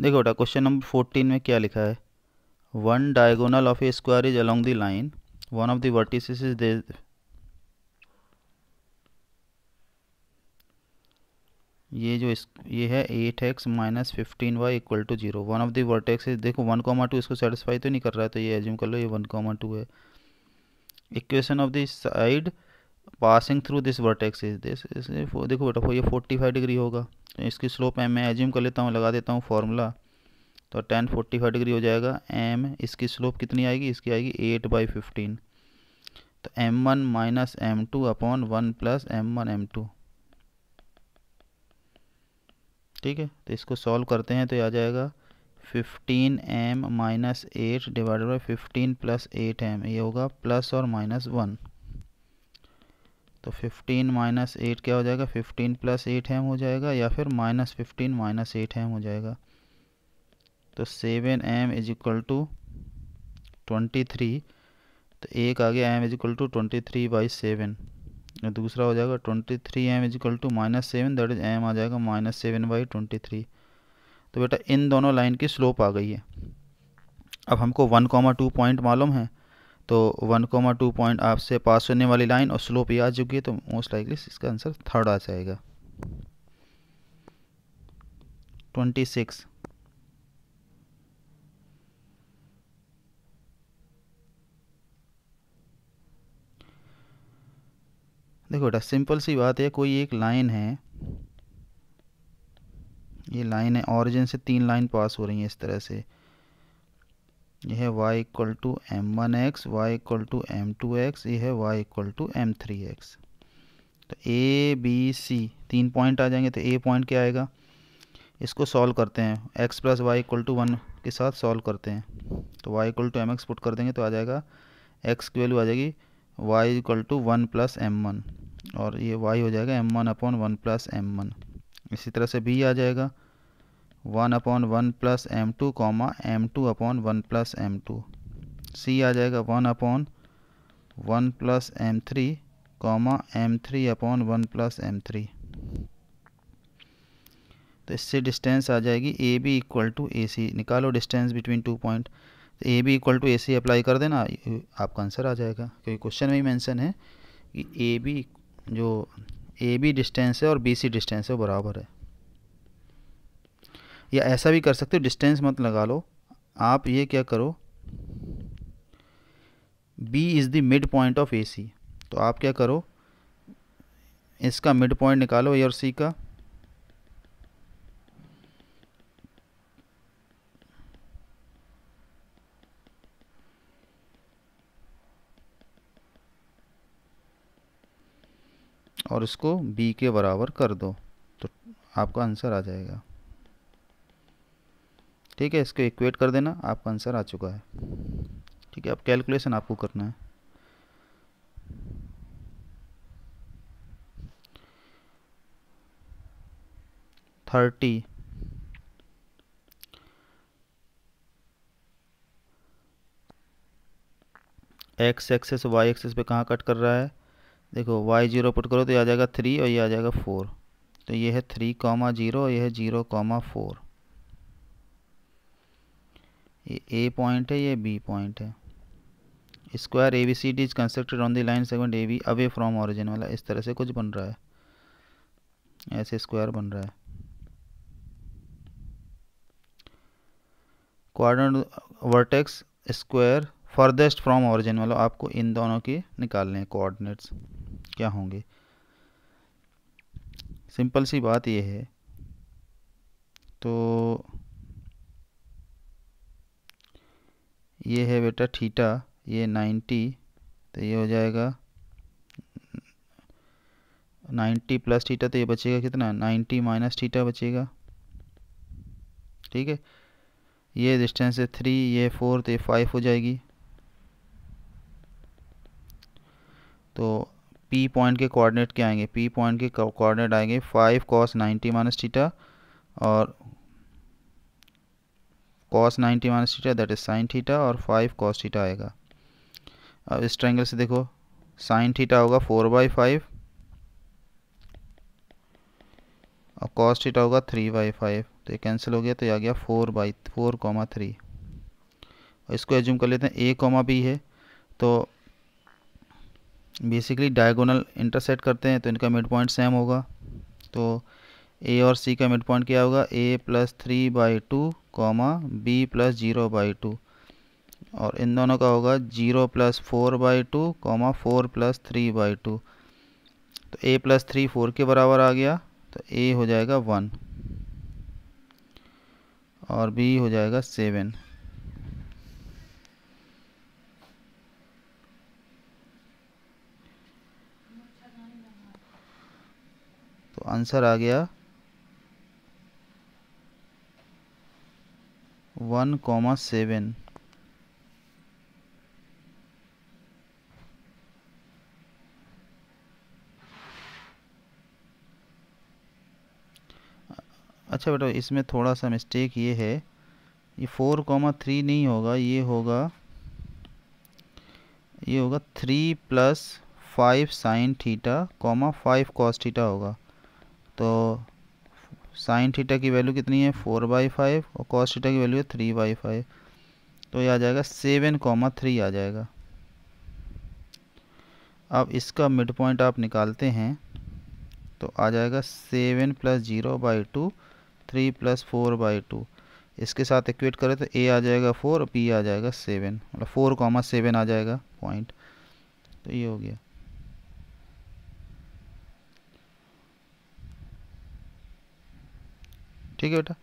देखो बेटा question number fourteen में क्या लिखा है one diagonal of a square is along the line one of the vertices is दे ये जो इस ये है eight X minus fifteen Y equal to zero one of the vertex is देखो वन कॉमा टू इसको सेटिस्फाई तो नहीं कर रहा है तो ये एज्यूम कर लो ये वन कॉमा टू है equation of the side passing through this vertex is this देखो बेटा ये फोर्टी फाइव डिग्री होगा तो इसकी स्लोप एम मैं एज्यूम कर लेता हूँ लगा देता हूँ फार्मूला तो टेन फोर्टी फाइव डिग्री हो जाएगा एम इसकी स्लोप कितनी आएगी इसकी आएगी एट बाई फिफ्टीन तो M one minus M two upon one plus M one M two ठीक है तो इसको सॉल्व करते हैं तो आ जाएगा fifteen M minus eight divided by fifteen plus eight M ये होगा प्लस और माइनस वन तो 15 माइनस एट क्या हो जाएगा 15 प्लस एट एम हो जाएगा या फिर minus fifteen minus eight M हो जाएगा तो seven M is equal to twenty three तो एक आ गया M is equal to twenty three by seven दूसरा हो जाएगा twenty three M is equal to minus seven that is M आ जाएगा minus seven by twenty three तो बेटा इन दोनों लाइन की स्लोप आ गई है अब हमको वन कॉमा टू पॉइंट मालूम है तो वन कोमा टू पॉइंट आपसे पास होने वाली लाइन और स्लोप ये आ चुकी है तो मोस्ट लाइकली इसका आंसर थर्ड आ जाएगा ट्वेंटी सिक्स देखो बेटा सिंपल सी बात है कोई एक लाइन है ये लाइन है ऑरिजिन से तीन लाइन पास हो रही है इस तरह से यह है y equal to M one X Y equal to M two X ये है y equal to M three X तो ए बी सी तीन पॉइंट आ जाएंगे तो ए पॉइंट क्या आएगा इसको सॉल्व करते हैं X plus Y equal to one के साथ सॉल्व करते हैं तो Y equal to M X put कर देंगे तो आ जाएगा एक्स की वैल्यू आ जाएगी Y equal to one plus M one और ये वाई हो जाएगा M one upon one plus M one इसी तरह से बी आ जाएगा one upon one plus M two comma M two upon one plus M two C आ जाएगा one upon one plus M three comma M three upon one plus M three तो इससे distance आ जाएगी A B equal to A सी निकालो distance between two point तो A B equal to A C apply कर देना आपका answer आ जाएगा क्योंकि क्वेश्चन में ही मेंशन है कि ए बी जो ए बी डिस्टेंस है और बी सी डिस्टेंस है वो बराबर है या ऐसा भी कर सकते हो डिस्टेंस मत लगा लो आप ये क्या करो B is the mid point of A C तो आप क्या करो इसका मिड पॉइंट निकालो ए और सी का और इसको b के बराबर कर दो तो आपका आंसर आ जाएगा ठीक है इसको इक्वेट कर देना आपका आंसर आ चुका है ठीक है अब कैलकुलेशन आपको करना है thirty X axis Y axis पे कहाँ कट कर रहा है देखो वाई जीरो पुट करो तो ये आ जाएगा थ्री और ये आ जाएगा फोर तो ये है थ्री कॉमा जीरो और ये है जीरो कॉमा फोर ये ए पॉइंट है ये बी पॉइंट है square A B C D is constructed on the line segment A B away from origin वाला इस तरह से कुछ बन रहा है ऐसे स्क्वायर बन रहा है quadrant vertex square farthest from origin वाला आपको इन दोनों के निकालने हैं कोऑर्डिनेट्स क्या होंगे सिंपल सी बात ये है तो ये है बेटा थीटा ये 90 तो ये हो जाएगा 90 प्लस थीटा तो ये बचेगा कितना 90 माइनस थीटा बचेगा ठीक है ये डिस्टेंस है थ्री ये फोर तो ये फाइव हो जाएगी तो पी पॉइंट के कोऑर्डिनेट क्या आएंगे पी पॉइंट के कोऑर्डिनेट आएंगे five cos ninety minus theta और cos ninety minus theta that is sine theta और फाइव कॉस थीटा आएगा अब इस ट्रैंगल से देखो साइन थीटा होगा फोर बाई फाइव और कॉस थीटा होगा थ्री बाई फाइव तो ये कैंसिल हो गया तो ये आ गया four by four comma three और इसको एज्यूम कर लेते हैं ए कॉमा बी है तो बेसिकली डायगोनल इंटरसेट करते हैं तो इनका मिड पॉइंट सेम होगा तो ए और सी का मिड पॉइंट क्या होगा A plus three by two comma B plus zero by two और इन दोनों का होगा zero plus four by two comma four plus three by two तो ए प्लस थ्री फोर के बराबर आ गया तो ए हो जाएगा वन और बी हो जाएगा सेवन तो आंसर आ गया वन कॉमा सेवन अच्छा बेटा इसमें थोड़ा सा मिस्टेक ये है ये फोर कॉमा थ्री नहीं होगा ये होगा ये होगा three plus five sine theta comma five cos theta होगा तो साइन थीटा की वैल्यू कितनी है फोर बाई फाइव और कॉस थीटा की वैल्यू है थ्री बाई फाइव तो ये आ जाएगा सेवन कॉमा थ्री आ जाएगा अब इसका मिड पॉइंट आप निकालते हैं तो आ जाएगा seven plus zero by two three plus four by two इसके साथ इक्वेट करें तो ए आ जाएगा फोर और पी आ जाएगा सेवन मतलब फोर कॉमा सेवन आ जाएगा पॉइंट तो ये हो गया ठीक है बेटा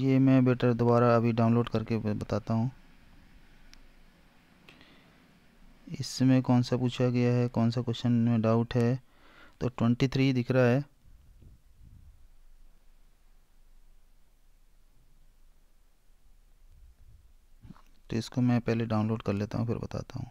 ये मैं बेटर दोबारा अभी डाउनलोड करके बताता हूँ इसमें कौन सा पूछा गया है कौन सा क्वेश्चन में डाउट है तो ट्वेंटी थ्री दिख रहा है तो इसको मैं पहले डाउनलोड कर लेता हूँ फिर बताता हूँ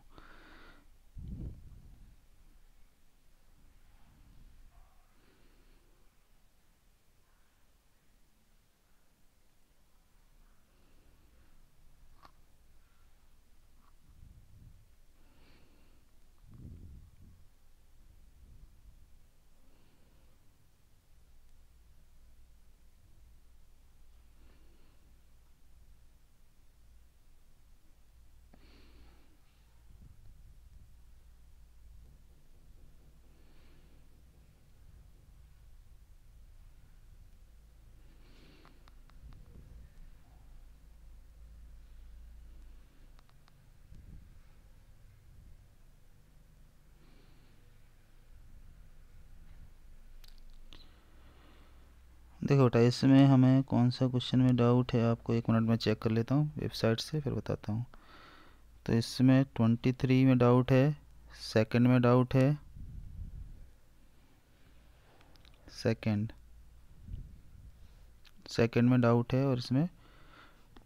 देखो बेटा इसमें हमें कौन सा क्वेश्चन में डाउट है आपको एक मिनट में चेक कर लेता हूँ वेबसाइट से फिर बताता हूँ तो इसमें ट्वेंटी थ्री में डाउट है सेकंड में डाउट है सेकंड सेकंड में डाउट है और इसमें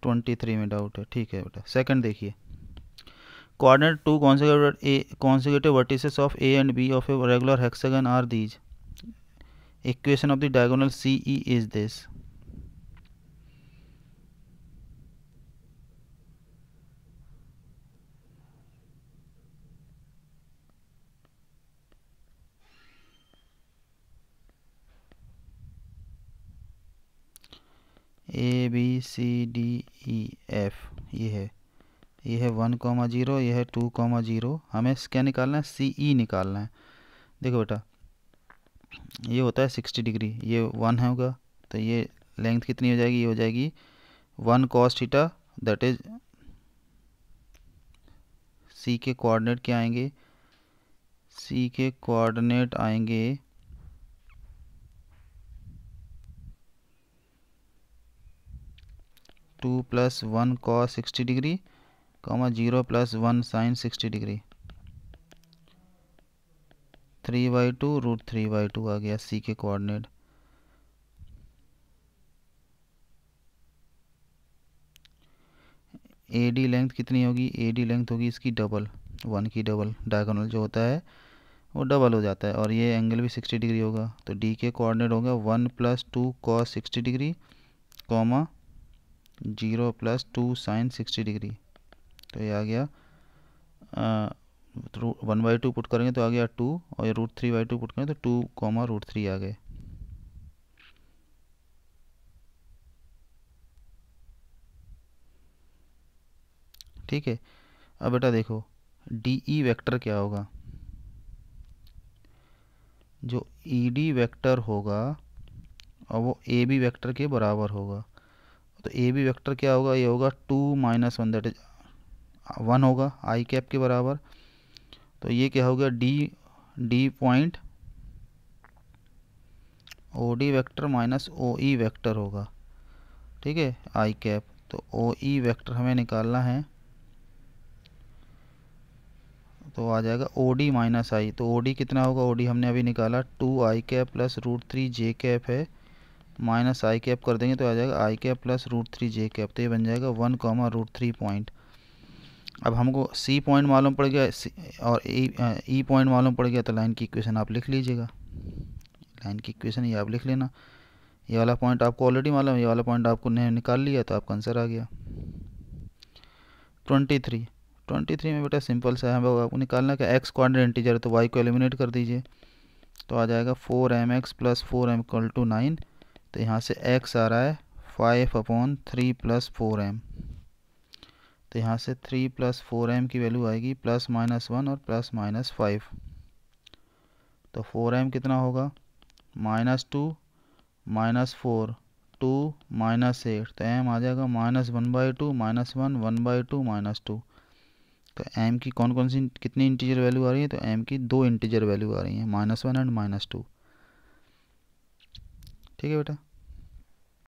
ट्वेंटी थ्री में डाउट है ठीक है बेटा सेकंड देखिए coordinate two consecutive vertices of A and B of a regular hexagon are these equation of the diagonal CE is this. A B C D E F ये है ये है वन कॉमा जीरो यह है two comma zero हमें क्या निकालना है सी ई e निकालना है देखो बेटा ये होता है सिक्सटी डिग्री ये वन है होगा तो ये लेंथ कितनी हो जाएगी ये हो जाएगी one cos theta that is C के कोऑर्डिनेट क्या आएंगे सी के कोऑर्डिनेट आएंगे two plus one cos sixty degree comma zero plus one sine sixty degree three by two root three by two आ गया सी के कोऑर्डिनेट ए डी लेंथ कितनी होगी ए डी लेंथ होगी इसकी डबल वन की double diagonal जो होता है वो डबल हो जाता है और ये एंगल भी सिक्सटी डिग्री होगा तो डी के कोऑर्डिनेट होगा one plus two cos sixty degree comma zero plus two sine sixty degree तो ये आ गया वन बाई टू पुट करेंगे तो आ गया टू और ये root three by two put करेंगे तो टू कॉमा रूट थ्री आ गए ठीक है अब बेटा देखो डी ई वैक्टर क्या होगा जो ई डी वैक्टर होगा और वो ए बी वैक्टर के बराबर होगा तो ए बी वैक्टर क्या होगा ये होगा two minus one that is one होगा आई कैप के बराबर तो ये क्या हो गया D D point O D vector minus O E vector होगा ठीक है आई कैप तो ओ ई वैक्टर हमें निकालना है तो आ जाएगा ओ डी माइनस आई तो ओ डी कितना होगा ओ डी हमने अभी निकाला two I cap plus root three J cap है माइनस आई कैप कर देंगे तो आ जाएगा I cap plus root three J cap तो ये बन जाएगा one comma root three point अब हमको सी पॉइंट मालूम पड़ गया और ई e, पॉइंट e मालूम पड़ गया तो लाइन की इक्वेशन आप लिख लीजिएगा लाइन की इक्वेशन ये आप लिख लेना ये वाला पॉइंट आपको ऑलरेडी मालूम ये वाला पॉइंट आपको नहीं निकाल लिया तो आपका आंसर आ गया ट्वेंटी थ्री ट्वेंटी थ्री में बेटा सिंपल सा है आपको निकालना क्या एक्स क्वाड्रेंट इंटीजर तो वाई को एलिमिनेट कर दीजिए तो आ जाएगा four M X plus four M equal to nine तो यहाँ से एक्स आ रहा है five upon three plus four M तो यहाँ से थ्री प्लस फोर एम की वैल्यू आएगी प्लस माइनस वन और प्लस माइनस फाइव तो फोर एम कितना होगा minus two minus four two minus eight तो एम आ जाएगा minus one by two minus one one by two minus two तो एम की कौन कौन सी कितनी इंटीजर वैल्यू आ रही है तो एम की दो इंटीजर वैल्यू आ रही है minus one and minus two ठीक है बेटा